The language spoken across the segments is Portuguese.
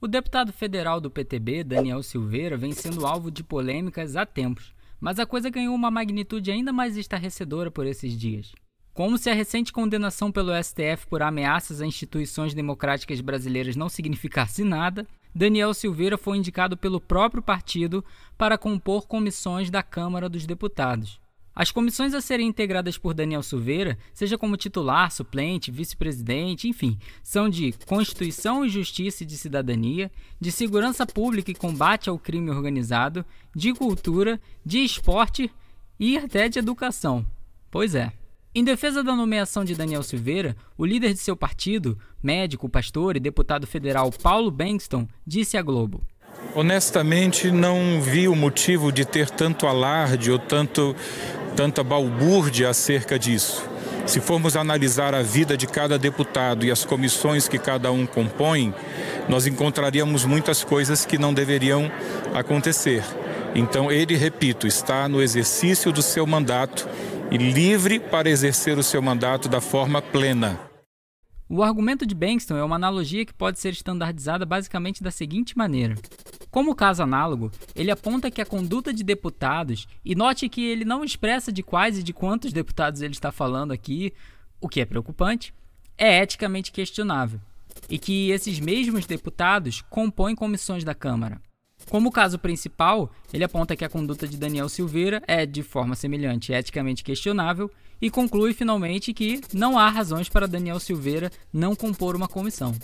O deputado federal do PTB, Daniel Silveira, vem sendo alvo de polêmicas há tempos, mas a coisa ganhou uma magnitude ainda mais estarrecedora por esses dias. Como se a recente condenação pelo STF por ameaças a instituições democráticas brasileiras não significasse nada, Daniel Silveira foi indicado pelo próprio partido para compor comissões da Câmara dos Deputados. As comissões a serem integradas por Daniel Silveira, seja como titular, suplente, vice-presidente, enfim, são de Constituição e Justiça e de Cidadania, de Segurança Pública e Combate ao Crime Organizado, de Cultura, de Esporte e até de Educação. Pois é. Em defesa da nomeação de Daniel Silveira, o líder de seu partido, médico, pastor e deputado federal Paulo Bengston, disse à Globo: Honestamente, não vi o motivo de ter tanto alarde ou tanto tanta balbúrdia acerca disso. Se formos analisar a vida de cada deputado e as comissões que cada um compõe, nós encontraríamos muitas coisas que não deveriam acontecer. Então, ele, repito, está no exercício do seu mandato e livre para exercer o seu mandato da forma plena. O argumento de Bankston é uma analogia que pode ser estandardizada basicamente da seguinte maneira: como caso análogo, ele aponta que a conduta de deputados, e note que ele não expressa de quais e de quantos deputados ele está falando aqui, o que é preocupante, é eticamente questionável, e que esses mesmos deputados compõem comissões da Câmara. Como caso principal, ele aponta que a conduta de Daniel Silveira é, de forma semelhante, eticamente questionável e conclui finalmente que não há razões para Daniel Silveira não compor uma comissão.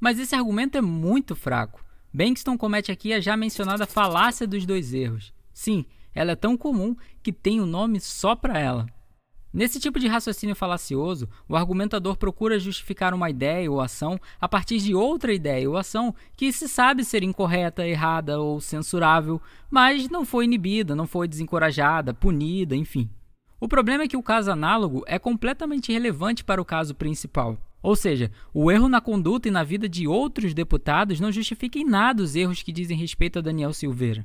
Mas esse argumento é muito fraco. Bankston comete aqui a já mencionada falácia dos dois erros. Sim, ela é tão comum que tem um nome só para ela. Nesse tipo de raciocínio falacioso, o argumentador procura justificar uma ideia ou ação a partir de outra ideia ou ação que se sabe ser incorreta, errada ou censurável, mas não foi inibida, não foi desencorajada, punida, enfim. O problema é que o caso análogo é completamente irrelevante para o caso principal. Ou seja, o erro na conduta e na vida de outros deputados não justifica em nada os erros que dizem respeito a Daniel Silveira.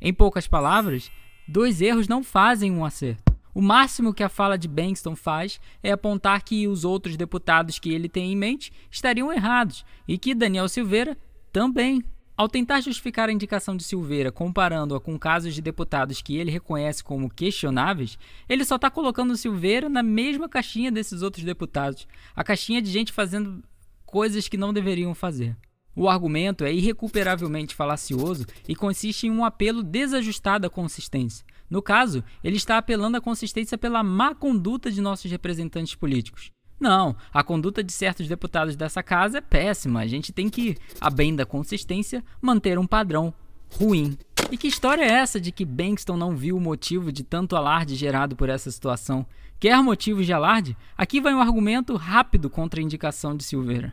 Em poucas palavras, dois erros não fazem um acerto. O máximo que a fala de Bankston faz é apontar que os outros deputados que ele tem em mente estariam errados e que Daniel Silveira também. Ao tentar justificar a indicação de Silveira comparando-a com casos de deputados que ele reconhece como questionáveis, ele só está colocando Silveira na mesma caixinha desses outros deputados a caixinha de gente fazendo coisas que não deveriam fazer. O argumento é irrecuperavelmente falacioso e consiste em um apelo desajustado à consistência. No caso, ele está apelando à consistência pela má conduta de nossos representantes políticos. Não, a conduta de certos deputados dessa casa é péssima. A gente tem que, a bem da consistência, manter um padrão ruim. E que história é essa de que Bankston não viu o motivo de tanto alarde gerado por essa situação? Quer motivo de alarde? Aqui vai um argumento rápido contra a indicação de Silveira.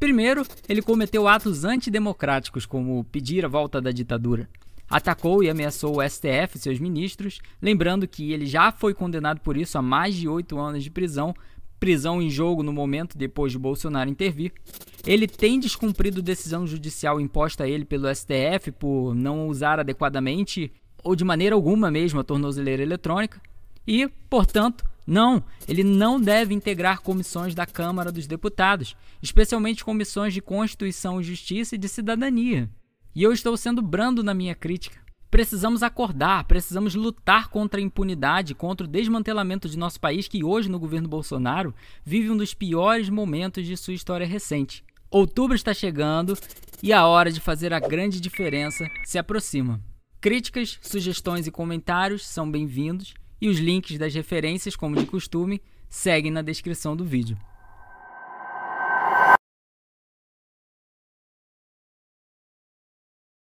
Primeiro, ele cometeu atos antidemocráticos, como pedir a volta da ditadura. Atacou e ameaçou o STF e seus ministros, lembrando que ele já foi condenado por isso a mais de oito anos de prisão prisão em jogo no momento depois de Bolsonaro intervir. Ele tem descumprido decisão judicial imposta a ele pelo STF por não usar adequadamente ou de maneira alguma mesmo a tornozeleira eletrônica e, portanto, não, ele não deve integrar comissões da Câmara dos Deputados, especialmente comissões de Constituição e Justiça e de Cidadania. E eu estou sendo brando na minha crítica, Precisamos acordar, precisamos lutar contra a impunidade, contra o desmantelamento de nosso país, que hoje, no governo Bolsonaro, vive um dos piores momentos de sua história recente. Outubro está chegando e é a hora de fazer a grande diferença se aproxima. Críticas, sugestões e comentários são bem-vindos e os links das referências, como de costume, seguem na descrição do vídeo.